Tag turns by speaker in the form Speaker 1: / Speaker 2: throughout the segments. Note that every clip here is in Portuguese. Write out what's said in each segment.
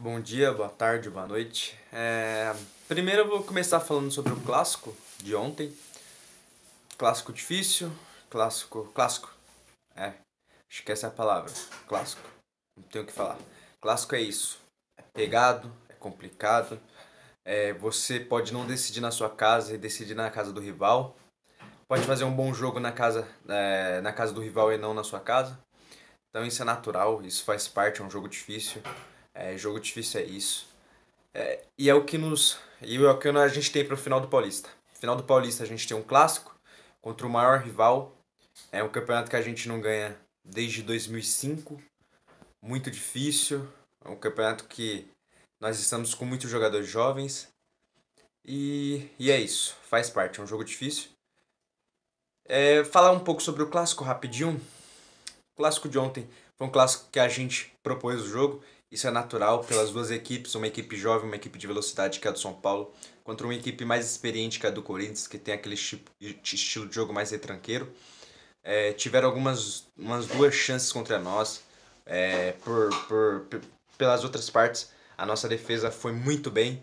Speaker 1: Bom dia, boa tarde, boa noite. É... Primeiro eu vou começar falando sobre o clássico de ontem. Clássico difícil, clássico. Clássico. É, acho que essa é a palavra. Clássico. Não tenho o que falar. Clássico é isso. É pegado, é complicado. É... Você pode não decidir na sua casa e decidir na casa do rival. Pode fazer um bom jogo na casa, é... na casa do rival e não na sua casa. Então isso é natural, isso faz parte, é um jogo difícil. É, jogo difícil é isso. É, e é o que nos. E é o que a gente tem para o final do Paulista. Final do Paulista a gente tem um clássico contra o maior rival. É um campeonato que a gente não ganha desde 2005. Muito difícil. É um campeonato que nós estamos com muitos jogadores jovens. E, e é isso. Faz parte. É um jogo difícil. É, falar um pouco sobre o clássico rapidinho clássico de ontem foi um clássico que a gente propôs o jogo. Isso é natural pelas duas equipes, uma equipe jovem, uma equipe de velocidade que é a do São Paulo, contra uma equipe mais experiente que é a do Corinthians, que tem aquele tipo, estilo de jogo mais retranqueiro. É, tiveram algumas umas duas chances contra nós, é, por, por, pelas outras partes, a nossa defesa foi muito bem,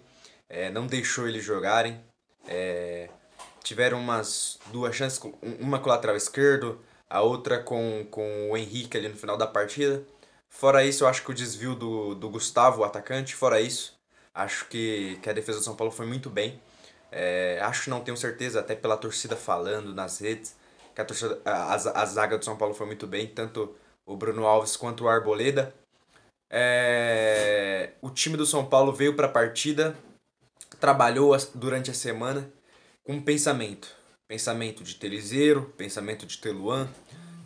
Speaker 1: é, não deixou eles jogarem. É, tiveram umas duas chances, uma com o lateral esquerdo, a outra com, com o Henrique ali no final da partida. Fora isso, eu acho que o desvio do, do Gustavo, o atacante, fora isso, acho que, que a defesa do São Paulo foi muito bem. É, acho, não tenho certeza, até pela torcida falando nas redes, que a, torcida, a, a zaga do São Paulo foi muito bem, tanto o Bruno Alves quanto o Arboleda. É, o time do São Paulo veio para a partida, trabalhou durante a semana com um pensamento pensamento de teliseiro pensamento de Teluan,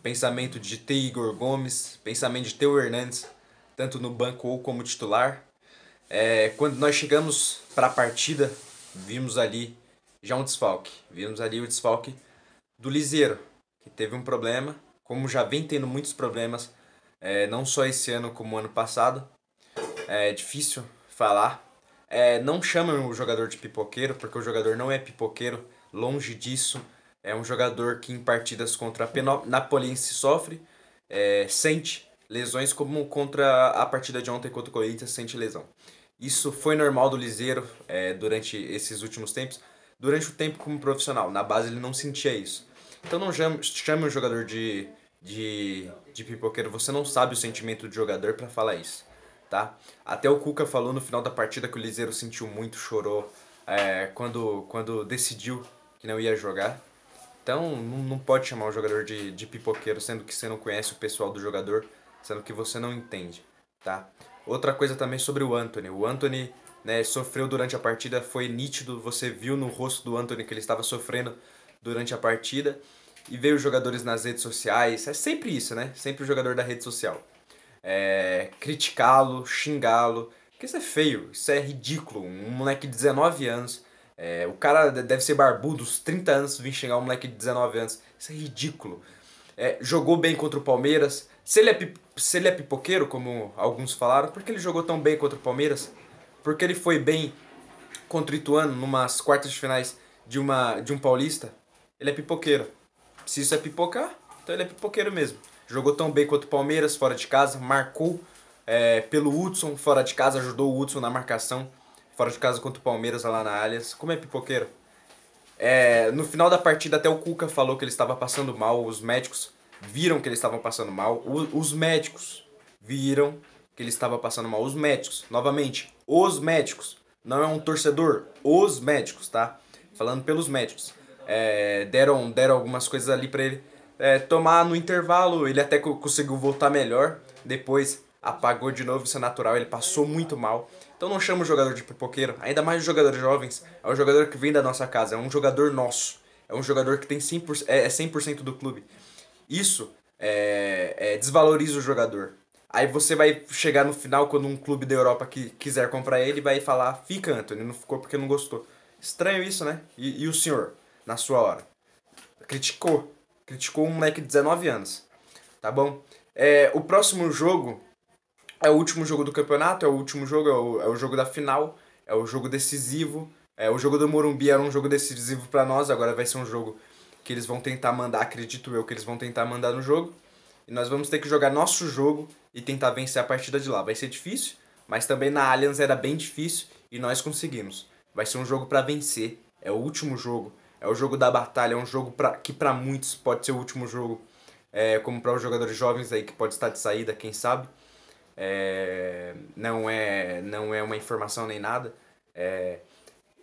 Speaker 1: pensamento de ter Igor Gomes, pensamento de teu Hernandes, tanto no banco ou como titular. É, quando nós chegamos para a partida, vimos ali já um desfalque. Vimos ali o desfalque do Liseiro, que teve um problema, como já vem tendo muitos problemas, é, não só esse ano como ano passado. É difícil falar. É, não chamam o jogador de pipoqueiro, porque o jogador não é pipoqueiro longe disso. É um jogador que em partidas contra a se sofre, é, sente lesões como contra a partida de ontem contra o Corinthians, sente lesão. Isso foi normal do Liseiro é, durante esses últimos tempos. Durante o tempo como profissional, na base ele não sentia isso. Então não chame um jogador de, de, de pipoqueiro, você não sabe o sentimento do jogador para falar isso, tá? Até o Cuca falou no final da partida que o Liseiro sentiu muito, chorou, é, quando, quando decidiu que não ia jogar. Então não pode chamar o jogador de, de pipoqueiro, sendo que você não conhece o pessoal do jogador, sendo que você não entende, tá? Outra coisa também sobre o Anthony. O Anthony né, sofreu durante a partida, foi nítido, você viu no rosto do Anthony que ele estava sofrendo durante a partida. E veio os jogadores nas redes sociais, é sempre isso, né? Sempre o jogador da rede social. É, criticá-lo, xingá-lo, porque isso é feio, isso é ridículo. Um moleque de 19 anos é, o cara deve ser barbudo, uns 30 anos, vir chegar um moleque de 19 anos. Isso é ridículo. É, jogou bem contra o Palmeiras. Se ele, é se ele é pipoqueiro, como alguns falaram, por que ele jogou tão bem contra o Palmeiras? Porque ele foi bem contra o Ituano, numas quartas de finais de, uma, de um paulista? Ele é pipoqueiro. Se isso é pipocar, então ele é pipoqueiro mesmo. Jogou tão bem contra o Palmeiras, fora de casa, marcou é, pelo Hudson, fora de casa, ajudou o Hudson na marcação fora de casa contra o Palmeiras lá na Allianz. Como é pipoqueiro? É, no final da partida até o Cuca falou que ele estava passando mal, os médicos viram que ele estava passando mal, o, os médicos viram que ele estava passando mal, os médicos, novamente, os médicos, não é um torcedor, os médicos, tá? Falando pelos médicos. É, deram, deram algumas coisas ali para ele é, tomar no intervalo, ele até conseguiu voltar melhor. Depois apagou de novo, isso é natural, ele passou muito mal. Então não chama o jogador de pipoqueiro, ainda mais os jogadores jovens, é um jogador que vem da nossa casa, é um jogador nosso, é um jogador que tem 100%, é, é 100 do clube. Isso é, é, desvaloriza o jogador. Aí você vai chegar no final, quando um clube da Europa que quiser comprar ele, vai falar, fica Anthony, não ficou porque não gostou. Estranho isso, né? E, e o senhor, na sua hora? Criticou. Criticou um moleque de 19 anos. Tá bom? É, o próximo jogo é o último jogo do campeonato, é o último jogo, é o, é o jogo da final, é o jogo decisivo. É, o jogo do Morumbi era um jogo decisivo para nós, agora vai ser um jogo que eles vão tentar mandar, acredito eu, que eles vão tentar mandar no jogo. E nós vamos ter que jogar nosso jogo e tentar vencer a partida de lá. Vai ser difícil, mas também na Allianz era bem difícil e nós conseguimos. Vai ser um jogo para vencer, é o último jogo, é o jogo da batalha, é um jogo pra, que para muitos pode ser o último jogo, é, como para os jogadores jovens aí que pode estar de saída, quem sabe é, não, é, não é uma informação nem nada. É,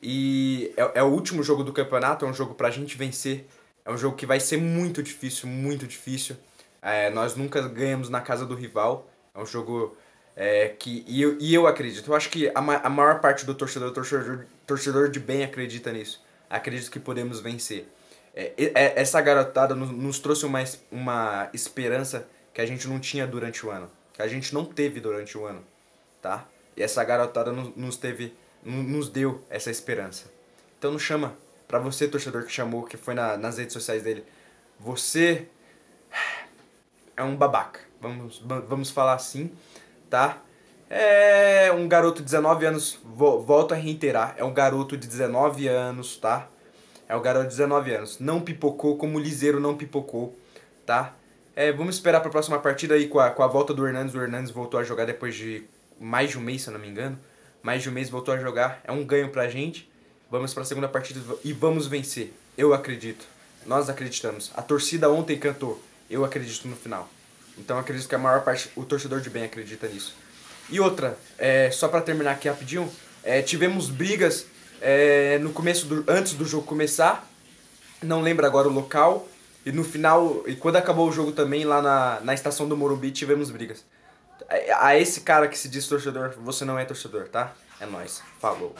Speaker 1: e é, é o último jogo do campeonato, é um jogo pra gente vencer. É um jogo que vai ser muito difícil, muito difícil. É, nós nunca ganhamos na casa do rival. É um jogo é, que. E eu, e eu acredito. Eu acho que a, a maior parte do torcedor, torcedor, torcedor de bem acredita nisso. Acredito que podemos vencer. É, é essa garotada nos, nos trouxe uma, uma esperança que a gente não tinha durante o ano que a gente não teve durante o ano, tá? E essa garotada nos teve, nos deu essa esperança. Então não chama, para você torcedor que chamou, que foi na, nas redes sociais dele, você é um babaca, vamos, vamos falar assim, tá? É um garoto de 19 anos, volto a reiterar, é um garoto de 19 anos, tá? É um garoto de 19 anos. Não pipocou como o Liseiro não pipocou, tá? É, vamos esperar para a próxima partida aí com a, com a volta do Hernandes. O Hernandes voltou a jogar depois de mais de um mês, se eu não me engano. Mais de um mês voltou a jogar. É um ganho para a gente. Vamos para a segunda partida e vamos vencer. Eu acredito. Nós acreditamos. A torcida ontem cantou. Eu acredito no final. Então acredito que a maior parte, o torcedor de bem acredita nisso. E outra, é, só para terminar aqui rapidinho, é, tivemos brigas é, no começo do, antes do jogo começar. Não lembro agora o local, e no final, e quando acabou o jogo também, lá na, na estação do Morumbi, tivemos brigas. A, a esse cara que se diz torcedor, você não é torcedor, tá? É nós. Falou.